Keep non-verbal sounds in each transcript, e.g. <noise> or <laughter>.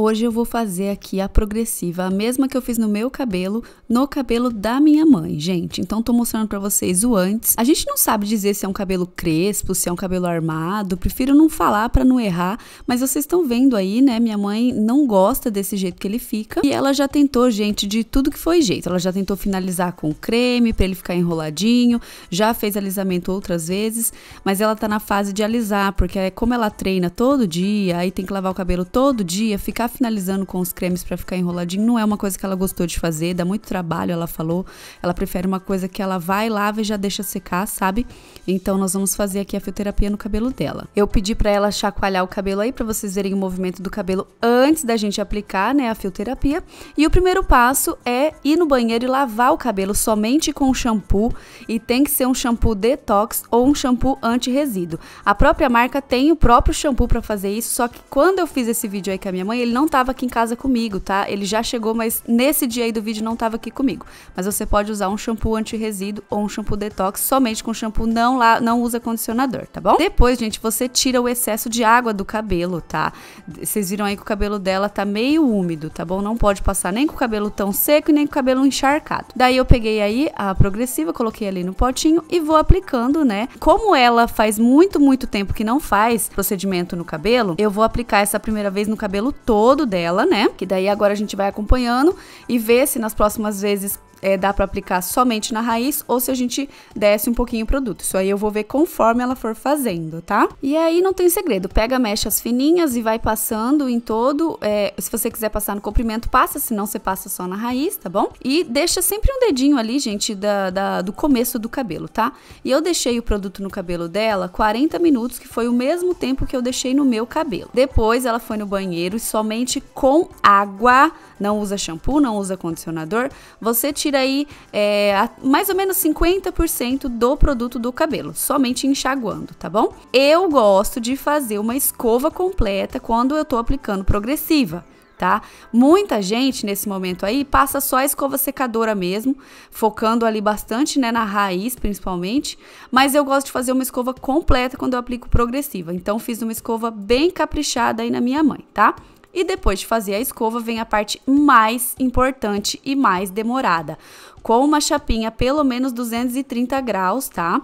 Hoje eu vou fazer aqui a progressiva, a mesma que eu fiz no meu cabelo, no cabelo da minha mãe, gente. Então tô mostrando para vocês o antes. A gente não sabe dizer se é um cabelo crespo, se é um cabelo armado, prefiro não falar para não errar, mas vocês estão vendo aí, né? Minha mãe não gosta desse jeito que ele fica e ela já tentou, gente, de tudo que foi jeito. Ela já tentou finalizar com creme para ele ficar enroladinho, já fez alisamento outras vezes, mas ela tá na fase de alisar, porque é como ela treina todo dia, aí tem que lavar o cabelo todo dia, ficar finalizando com os cremes para ficar enroladinho não é uma coisa que ela gostou de fazer, dá muito trabalho, ela falou. Ela prefere uma coisa que ela vai, lava e já deixa secar, sabe? Então nós vamos fazer aqui a fioterapia no cabelo dela. Eu pedi para ela chacoalhar o cabelo aí para vocês verem o movimento do cabelo antes da gente aplicar, né, a fioterapia. E o primeiro passo é ir no banheiro e lavar o cabelo somente com shampoo e tem que ser um shampoo detox ou um shampoo anti-resíduo. A própria marca tem o próprio shampoo para fazer isso, só que quando eu fiz esse vídeo aí com a minha mãe, ele não não estava aqui em casa comigo, tá? Ele já chegou, mas nesse dia aí do vídeo não estava aqui comigo. Mas você pode usar um shampoo anti-resíduo ou um shampoo detox somente com shampoo, não lá, não usa condicionador, tá bom? Depois, gente, você tira o excesso de água do cabelo, tá? Vocês viram aí que o cabelo dela tá meio úmido, tá bom? Não pode passar nem com o cabelo tão seco e nem com o cabelo encharcado. Daí eu peguei aí a progressiva, coloquei ali no potinho e vou aplicando, né? Como ela faz muito, muito tempo que não faz procedimento no cabelo, eu vou aplicar essa primeira vez no cabelo todo todo dela, né? Que daí agora a gente vai acompanhando e vê se nas próximas vezes é, dá para aplicar somente na raiz ou se a gente desce um pouquinho o produto. Isso aí eu vou ver conforme ela for fazendo, tá? E aí não tem segredo, pega mechas fininhas e vai passando em todo. É, se você quiser passar no comprimento, passa, senão você passa só na raiz, tá bom? E deixa sempre um dedinho ali, gente, da, da, do começo do cabelo, tá? E eu deixei o produto no cabelo dela 40 minutos, que foi o mesmo tempo que eu deixei no meu cabelo. Depois ela foi no banheiro e somente somente com água, não usa shampoo, não usa condicionador, você tira aí é, mais ou menos 50% do produto do cabelo, somente enxaguando, tá bom? Eu gosto de fazer uma escova completa quando eu tô aplicando progressiva tá? Muita gente nesse momento aí passa só a escova secadora mesmo, focando ali bastante, né, na raiz principalmente, mas eu gosto de fazer uma escova completa quando eu aplico progressiva. Então fiz uma escova bem caprichada aí na minha mãe, tá? E depois de fazer a escova, vem a parte mais importante e mais demorada com uma chapinha pelo menos 230 graus, tá?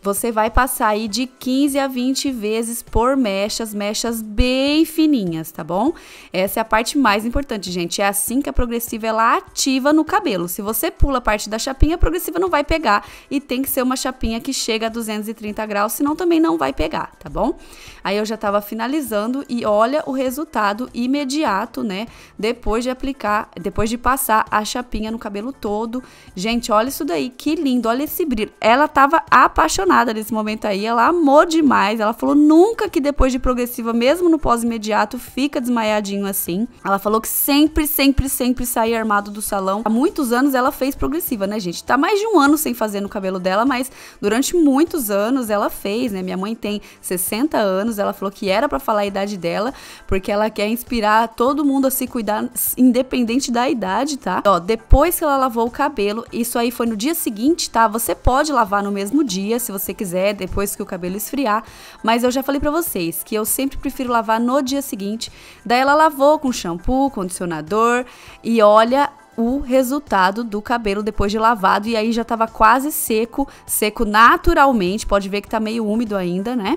Você vai passar aí de 15 a 20 vezes por mechas, mechas bem fininhas, tá bom? Essa é a parte mais importante, gente. É assim que a progressiva ela ativa no cabelo. Se você pula a parte da chapinha, a progressiva não vai pegar e tem que ser uma chapinha que chega a 230 graus, senão também não vai pegar, tá bom? Aí eu já tava finalizando e olha o resultado imediato, né? Depois de aplicar, depois de passar a chapinha no cabelo todo Gente, olha isso daí, que lindo, olha esse brilho. Ela tava apaixonada nesse momento aí, ela amou demais. Ela falou nunca que depois de progressiva, mesmo no pós-imediato, fica desmaiadinho assim. Ela falou que sempre, sempre, sempre saía armado do salão. Há muitos anos ela fez progressiva, né, gente? Tá mais de um ano sem fazer no cabelo dela, mas durante muitos anos ela fez, né? Minha mãe tem 60 anos, ela falou que era para falar a idade dela, porque ela quer inspirar todo mundo a se cuidar independente da idade, tá? Ó, depois que ela lavou o cabelo, cabelo. Isso aí foi no dia seguinte, tá? Você pode lavar no mesmo dia, se você quiser, depois que o cabelo esfriar. Mas eu já falei pra vocês que eu sempre prefiro lavar no dia seguinte. Daí ela lavou com shampoo, condicionador e olha o resultado do cabelo depois de lavado e aí já tava quase seco, seco naturalmente, pode ver que tá meio úmido ainda, né?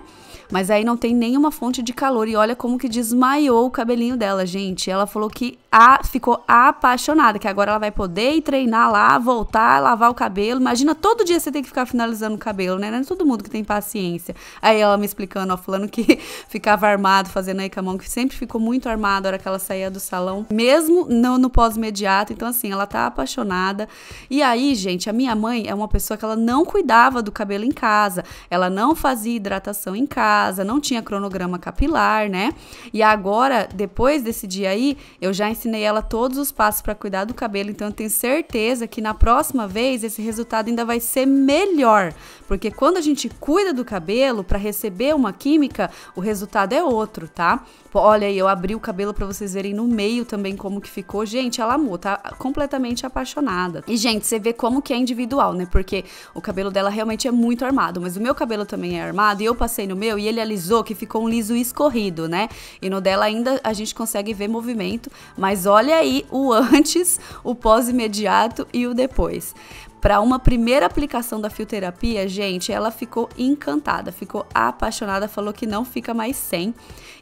Mas aí não tem nenhuma fonte de calor e olha como que desmaiou o cabelinho dela, gente. Ela falou que a, ficou apaixonada, que agora ela vai poder ir treinar lá, voltar, lavar o cabelo. Imagina, todo dia você tem que ficar finalizando o cabelo, né? Não é todo mundo que tem paciência. Aí ela me explicando, ó, falando que <laughs> ficava armado, fazendo aí com a mão, que sempre ficou muito armado a hora que ela saía do salão, mesmo no pós-imediato. Então, assim, ela tá apaixonada. E aí, gente, a minha mãe é uma pessoa que ela não cuidava do cabelo em casa, ela não fazia hidratação em casa casa, não tinha cronograma capilar, né? E agora, depois desse dia aí, eu já ensinei ela todos os passos para cuidar do cabelo, então eu tenho certeza que na próxima vez esse resultado ainda vai ser melhor. Porque quando a gente cuida do cabelo para receber uma química, o resultado é outro, tá? Olha aí, eu abri o cabelo para vocês verem no meio também como que ficou. Gente, ela amou, tá completamente apaixonada. E, gente, você vê como que é individual, né? Porque o cabelo dela realmente é muito armado, mas o meu cabelo também é armado e eu passei no meu e ele alisou que ficou um liso escorrido, né? E no dela ainda a gente consegue ver movimento, mas olha aí o <laughs> antes, o pós imediato e o depois para uma primeira aplicação da fioterapia, gente, ela ficou encantada, ficou apaixonada, falou que não fica mais sem.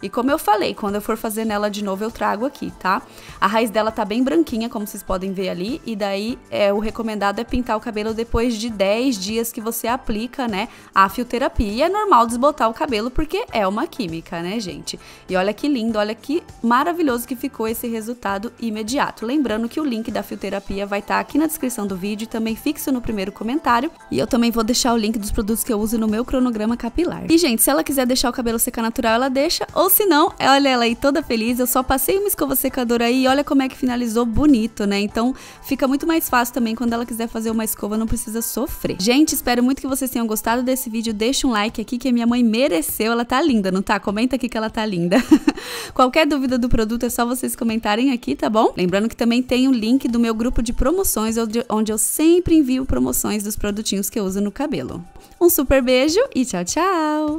E como eu falei, quando eu for fazer nela de novo, eu trago aqui, tá? A raiz dela tá bem branquinha, como vocês podem ver ali, e daí é, o recomendado é pintar o cabelo depois de 10 dias que você aplica, né, a fioterapia. E é normal desbotar o cabelo porque é uma química, né, gente? E olha que lindo, olha que maravilhoso que ficou esse resultado imediato. Lembrando que o link da fioterapia vai estar tá aqui na descrição do vídeo e também fica fixo no primeiro comentário. E eu também vou deixar o link dos produtos que eu uso no meu cronograma capilar. E, gente, se ela quiser deixar o cabelo secar natural, ela deixa. Ou se não, olha ela aí toda feliz. Eu só passei uma escova secadora aí e olha como é que finalizou bonito, né? Então fica muito mais fácil também quando ela quiser fazer uma escova, não precisa sofrer. Gente, espero muito que vocês tenham gostado desse vídeo. Deixa um like aqui que a minha mãe mereceu. Ela tá linda, não tá? Comenta aqui que ela tá linda. <laughs> Qualquer dúvida do produto é só vocês comentarem aqui, tá bom? Lembrando que também tem o link do meu grupo de promoções, onde eu sempre envio promoções dos produtinhos que eu uso no cabelo. Um super beijo e tchau, tchau!